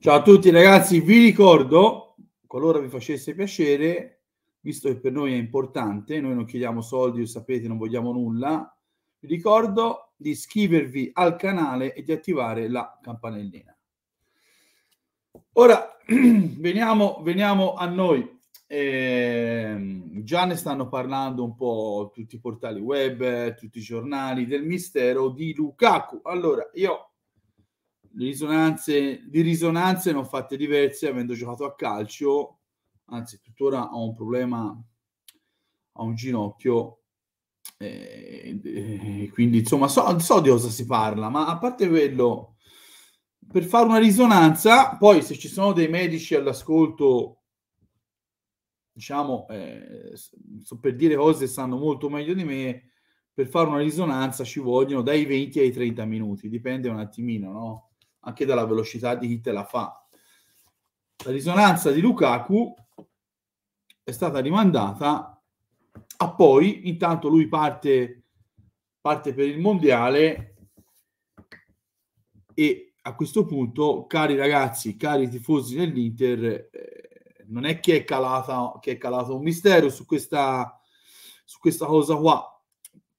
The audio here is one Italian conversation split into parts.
Ciao a tutti ragazzi, vi ricordo, qualora vi facesse piacere, visto che per noi è importante, noi non chiediamo soldi, lo sapete, non vogliamo nulla, vi ricordo di iscrivervi al canale e di attivare la campanellina. Ora, veniamo, veniamo a noi. Eh, già ne stanno parlando un po' tutti i portali web, tutti i giornali del mistero di Lukaku. Allora, io risonanze, di risonanze ne ho fatte diverse avendo giocato a calcio, anzi tuttora ho un problema a un ginocchio, eh, eh, quindi insomma so, so di cosa si parla, ma a parte quello, per fare una risonanza, poi se ci sono dei medici all'ascolto, diciamo, eh, so per dire cose sanno molto meglio di me, per fare una risonanza ci vogliono dai 20 ai 30 minuti, dipende un attimino, no? anche dalla velocità di chi te la fa. La risonanza di Lukaku è stata rimandata a poi, intanto lui parte, parte per il mondiale e a questo punto, cari ragazzi, cari tifosi dell'Inter, eh, non è che è, calata, che è calato un mistero su questa, su questa cosa qua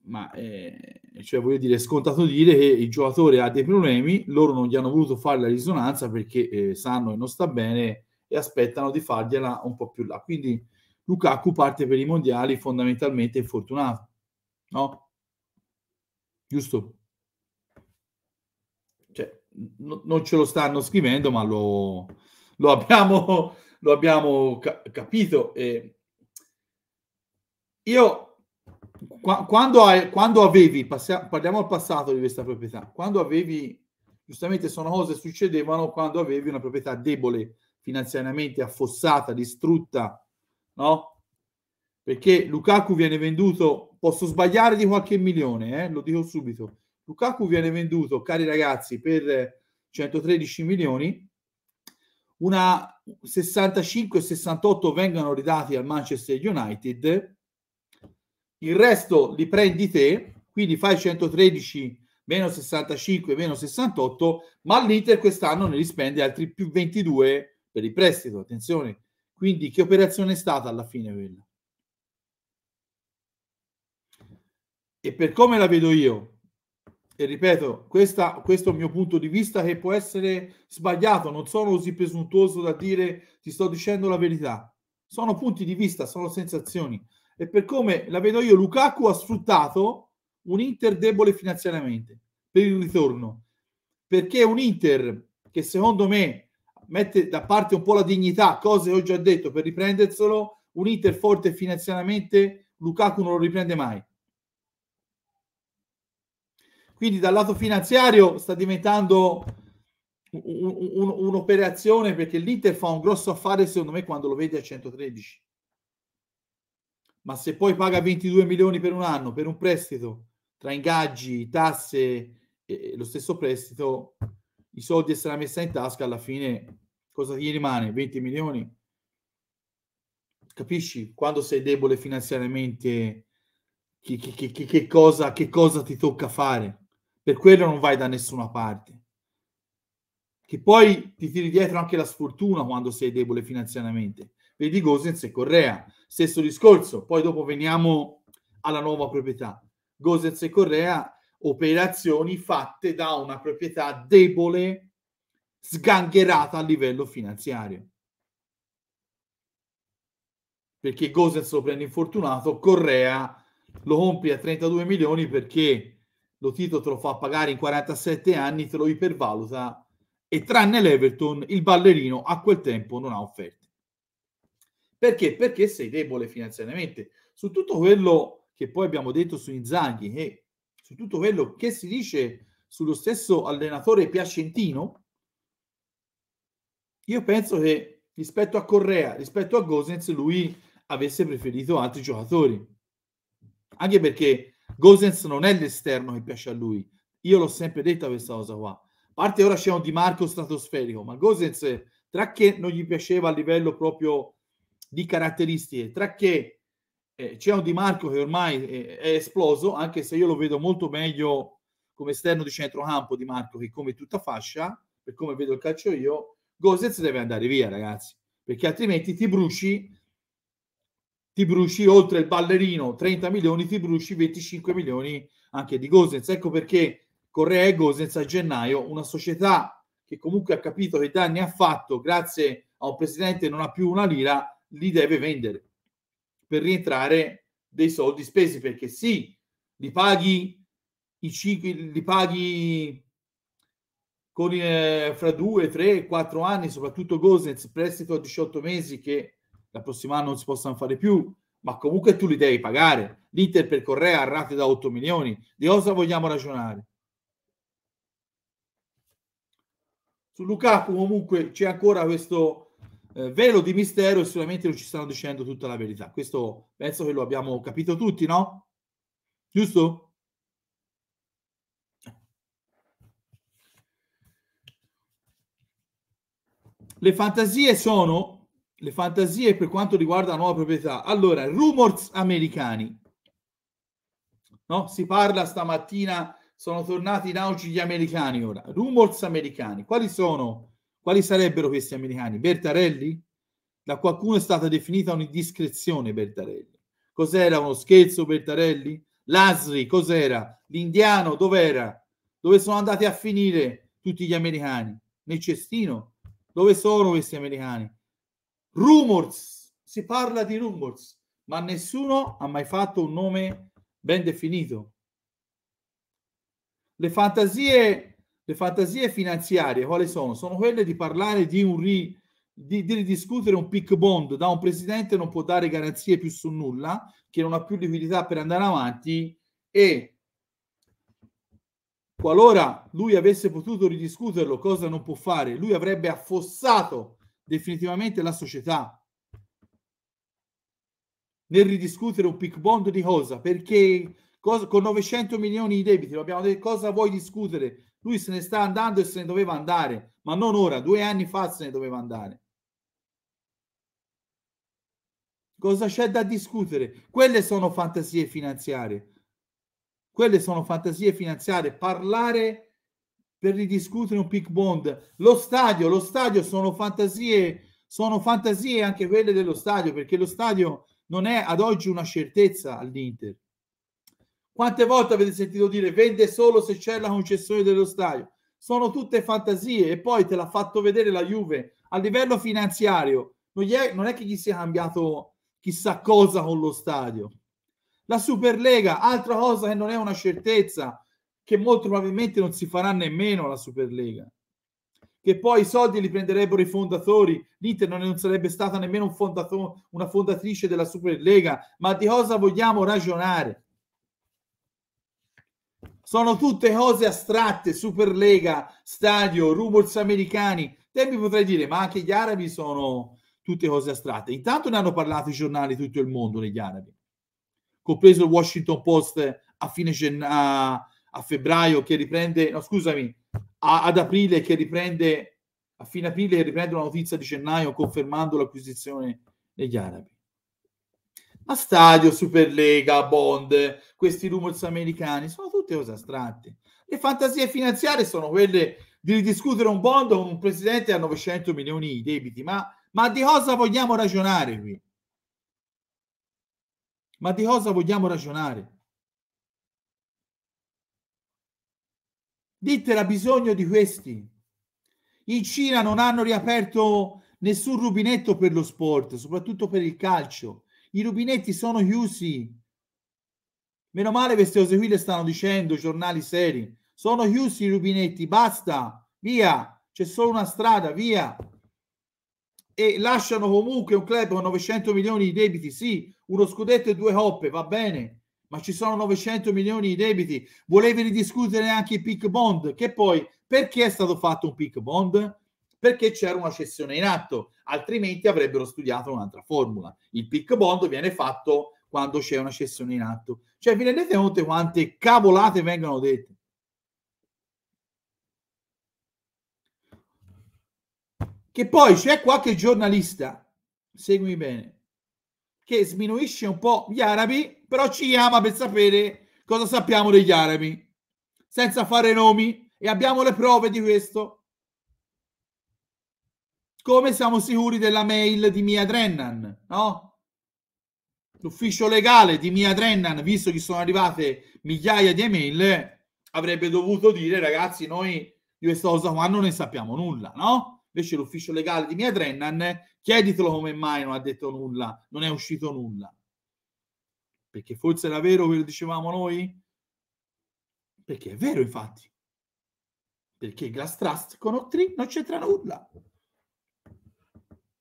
ma eh, cioè, voglio dire, è scontato dire che il giocatore ha dei problemi, loro non gli hanno voluto fare la risonanza perché eh, sanno che non sta bene e aspettano di fargliela un po' più là. Quindi Lukaku parte per i mondiali fondamentalmente infortunato, no? Giusto? Cioè, no, non ce lo stanno scrivendo, ma lo, lo abbiamo, lo abbiamo ca- capito. E io Qua, quando, hai, quando, avevi, passia, parliamo al passato di questa proprietà, quando avevi, giustamente sono cose che succedevano quando avevi una proprietà debole finanziariamente, affossata, distrutta, no? Perché Lukaku viene venduto, posso sbagliare di qualche milione, eh? lo dico subito, Lukaku viene venduto, cari ragazzi, per 113 milioni, una 65-68 e vengono ridati al Manchester United il resto li prendi te, quindi fai 113 meno 65 meno 68, ma l'Inter quest'anno ne rispende altri più 22 per il prestito, attenzione. Quindi che operazione è stata alla fine quella? E per come la vedo io, e ripeto, questa, questo è il mio punto di vista che può essere sbagliato, non sono così presuntuoso da dire ti sto dicendo la verità, sono punti di vista, sono sensazioni e per come la vedo io Lukaku ha sfruttato un Inter debole finanziariamente per il ritorno perché un Inter che secondo me mette da parte un po' la dignità cose che ho già detto per riprenderselo un Inter forte finanziariamente Lukaku non lo riprende mai quindi dal lato finanziario sta diventando un, un, un'operazione perché l'Inter fa un grosso affare secondo me quando lo vede a 113 ma se poi paga 22 milioni per un anno per un prestito tra ingaggi, tasse e lo stesso prestito, i soldi e se la messa in tasca alla fine cosa gli rimane? 20 milioni? Capisci? Quando sei debole finanziariamente, che, che, che, che, cosa, che cosa ti tocca fare? Per quello non vai da nessuna parte. Che poi ti tiri dietro anche la sfortuna quando sei debole finanziariamente vedi Gosens e Correa. Stesso discorso, poi dopo veniamo alla nuova proprietà. Gosens e Correa, operazioni fatte da una proprietà debole, sgangherata a livello finanziario. Perché Gosens lo prende infortunato, Correa lo compri a 32 milioni perché lo Tito te lo fa pagare in 47 anni, te lo ipervaluta e tranne l'Everton il ballerino a quel tempo non ha offerto. Perché? Perché sei debole finanziariamente. Su tutto quello che poi abbiamo detto su Inzaghi e eh, su tutto quello che si dice sullo stesso allenatore piacentino, io penso che rispetto a Correa, rispetto a Gosens, lui avesse preferito altri giocatori. Anche perché Gosens non è l'esterno che piace a lui. Io l'ho sempre detto questa cosa qua. A parte ora c'è un Di Marco stratosferico, ma Gosens, tra che non gli piaceva a livello proprio di caratteristiche, tra che eh, c'è un Di Marco che ormai è, eh, è esploso, anche se io lo vedo molto meglio come esterno di centrocampo Di Marco che come tutta fascia, per come vedo il calcio io, Gosez deve andare via ragazzi, perché altrimenti ti bruci ti bruci oltre il ballerino 30 milioni, ti bruci 25 milioni anche di Gosens. Ecco perché Correa e Gosens a gennaio, una società che comunque ha capito che danni ha fatto grazie a un presidente che non ha più una lira, li deve vendere per rientrare dei soldi spesi perché sì, li paghi i 5 li paghi con eh, fra due, tre, quattro anni, soprattutto Gosens, prestito a 18 mesi che la prossima anno non si possano fare più, ma comunque tu li devi pagare. L'Inter per Correa a rate da 8 milioni. Di cosa vogliamo ragionare? Su Lukaku comunque c'è ancora questo eh, velo di mistero e sicuramente non ci stanno dicendo tutta la verità. Questo penso che lo abbiamo capito tutti, no? Giusto? Le fantasie sono le fantasie per quanto riguarda la nuova proprietà. Allora, rumors americani. No? Si parla stamattina, sono tornati in auge gli americani ora. Rumors americani. Quali sono quali sarebbero questi americani? Bertarelli? Da qualcuno è stata definita un'indiscrezione Bertarelli. Cos'era uno scherzo Bertarelli? Lasri, cos'era? L'indiano, dov'era? Dove sono andati a finire tutti gli americani? Nel cestino? Dove sono questi americani? Rumors, si parla di rumors, ma nessuno ha mai fatto un nome ben definito. Le fantasie le fantasie finanziarie quali sono? Sono quelle di parlare di un ri, di, di ridiscutere un pick bond da un presidente non può dare garanzie più su nulla, che non ha più liquidità per andare avanti e qualora lui avesse potuto ridiscuterlo, cosa non può fare, lui avrebbe affossato definitivamente la società nel ridiscutere un pick bond di cosa? Perché cosa, con 900 milioni di debiti, lo abbiamo detto, cosa vuoi discutere lui se ne sta andando e se ne doveva andare, ma non ora, due anni fa se ne doveva andare. Cosa c'è da discutere? Quelle sono fantasie finanziarie. Quelle sono fantasie finanziarie. Parlare per ridiscutere un pick bond. Lo stadio, lo stadio sono fantasie, sono fantasie anche quelle dello stadio, perché lo stadio non è ad oggi una certezza all'Inter. Quante volte avete sentito dire vende solo se c'è la concessione dello stadio? Sono tutte fantasie e poi te l'ha fatto vedere la Juve a livello finanziario. Non è, non è che gli sia cambiato chissà cosa con lo stadio. La Superlega, altra cosa che non è una certezza, che molto probabilmente non si farà nemmeno la Superlega. Che poi i soldi li prenderebbero i fondatori, l'Inter non sarebbe stata nemmeno un fondato- una fondatrice della Superlega, ma di cosa vogliamo ragionare? Sono tutte cose astratte, Superlega, stadio, rumors americani. Te mi potrei dire, ma anche gli arabi sono tutte cose astratte. Intanto ne hanno parlato i giornali di tutto il mondo, negli arabi, compreso il Washington Post a fine gennaio, a febbraio che riprende, no scusami, a, ad aprile che riprende, a fine aprile che riprende la notizia di gennaio confermando l'acquisizione degli arabi a stadio, Superlega, Bond, questi rumors americani, sono tutte cose astratte. Le fantasie finanziarie sono quelle di ridiscutere un bond con un presidente a 900 milioni di debiti, ma, ma di cosa vogliamo ragionare qui? Ma di cosa vogliamo ragionare? L'Inter ha bisogno di questi. In Cina non hanno riaperto nessun rubinetto per lo sport, soprattutto per il calcio. I rubinetti sono chiusi. Meno male queste cose qui le stanno dicendo i giornali seri. Sono chiusi i rubinetti, basta, via, c'è solo una strada, via. E lasciano comunque un club con 900 milioni di debiti, sì, uno scudetto e due coppe, va bene, ma ci sono 900 milioni di debiti. Volevi ridiscutere anche i pick bond, che poi perché è stato fatto un pick bond? perché c'era una cessione in atto, altrimenti avrebbero studiato un'altra formula. Il pick bond viene fatto quando c'è una cessione in atto. Cioè, vi rendete conto quante cavolate vengono dette? Che poi c'è qualche giornalista, seguimi bene, che sminuisce un po' gli arabi, però ci ama per sapere cosa sappiamo degli arabi, senza fare nomi, e abbiamo le prove di questo. Come siamo sicuri della mail di Mia Drennan, no? L'ufficio legale di Mia Drennan, visto che sono arrivate migliaia di email, avrebbe dovuto dire, ragazzi, noi di questa cosa qua non ne sappiamo nulla, no? Invece l'ufficio legale di Mia Drennan, chieditelo come mai non ha detto nulla, non è uscito nulla. Perché forse era vero quello che dicevamo noi? Perché è vero, infatti. Perché Glass Trust con Octree non c'entra nulla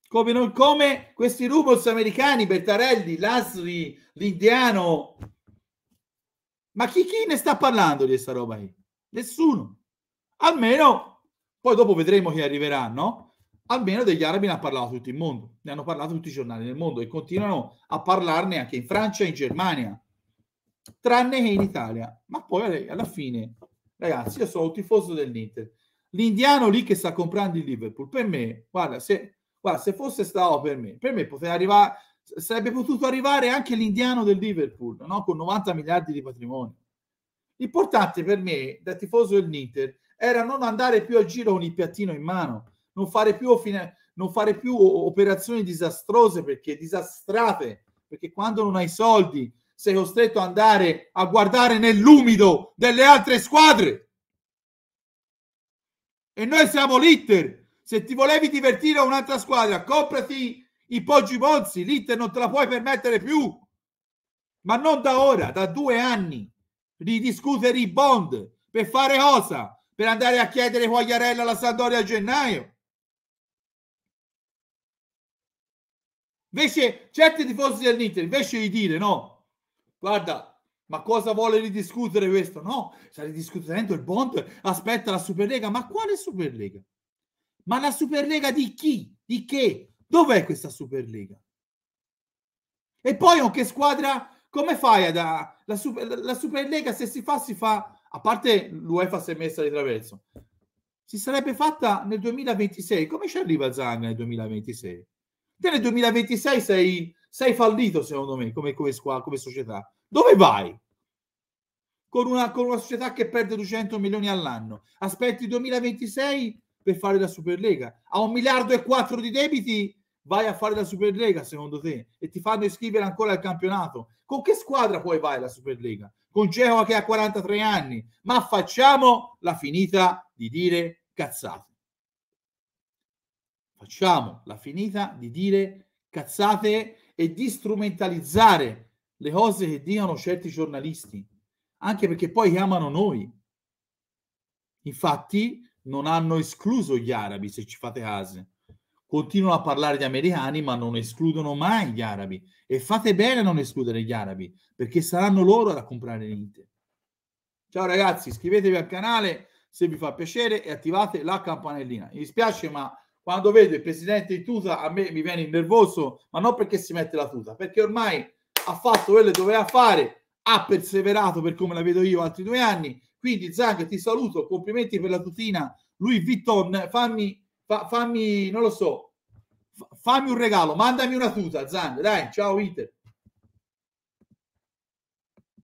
come non come questi Rubos americani, Bertarelli, Lasri, l'indiano. Ma chi, chi ne sta parlando di questa roba lì? Nessuno. Almeno, poi dopo vedremo chi arriveranno, almeno degli arabi ne ha parlato tutto il mondo, ne hanno parlato tutti i giornali del mondo e continuano a parlarne anche in Francia e in Germania, tranne che in Italia. Ma poi alla fine, ragazzi, io sono un tifoso dell'Inter. L'indiano lì che sta comprando il Liverpool, per me, guarda, se Guarda, se fosse stato per me, per me poteva arrivare, sarebbe potuto arrivare anche l'indiano del Liverpool, no? con 90 miliardi di patrimonio. L'importante per me, da tifoso del dell'Inter, era non andare più a giro con il piattino in mano, non fare più, fine, non fare più operazioni disastrose perché disastrate, perché quando non hai soldi sei costretto ad andare a guardare nell'umido delle altre squadre. E noi siamo l'Inter, se ti volevi divertire a un'altra squadra, comprati i Poggi Monzi, l'Inter non te la puoi permettere più. Ma non da ora, da due anni. Ridiscutere i bond. Per fare cosa? Per andare a chiedere Quagliarella alla Sandoria a gennaio. Invece, certi tifosi dell'Inter, invece di dire no, guarda, ma cosa vuole ridiscutere questo? No, sta ridiscutendo il bond, aspetta la Superlega, ma quale Superlega? Ma la Superlega di chi? Di che? Dov'è questa Superlega? E poi con che squadra? Come fai ad... La, super, la Superlega se si fa, si fa... A parte l'UEFA si è messa di traverso. Si sarebbe fatta nel 2026. Come ci arriva Zang nel 2026? Te nel 2026 sei, sei fallito, secondo me, come, come, squadra, come società. Dove vai? Con una, con una società che perde 200 milioni all'anno. Aspetti 2026 per fare la Superlega. A un miliardo e quattro di debiti vai a fare la Superlega, secondo te? E ti fanno iscrivere ancora al campionato? Con che squadra poi vai alla Superlega? Con Genova che ha 43 anni? Ma facciamo la finita di dire cazzate. Facciamo la finita di dire cazzate e di strumentalizzare le cose che dicono certi giornalisti, anche perché poi chiamano noi. Infatti, non hanno escluso gli arabi, se ci fate caso. Continuano a parlare di americani, ma non escludono mai gli arabi. E fate bene a non escludere gli arabi, perché saranno loro a comprare l'Inter. Ciao ragazzi, iscrivetevi al canale se vi fa piacere e attivate la campanellina. Mi dispiace, ma quando vedo il presidente di Tuta a me mi viene nervoso, ma non perché si mette la tuta, perché ormai ha fatto quello che doveva fare, ha perseverato per come la vedo io altri due anni quindi Zang, ti saluto, complimenti per la tutina. Lui Vitton, fammi, fa, fammi, non lo so, fammi un regalo, mandami una tuta Zang, dai, ciao Inter.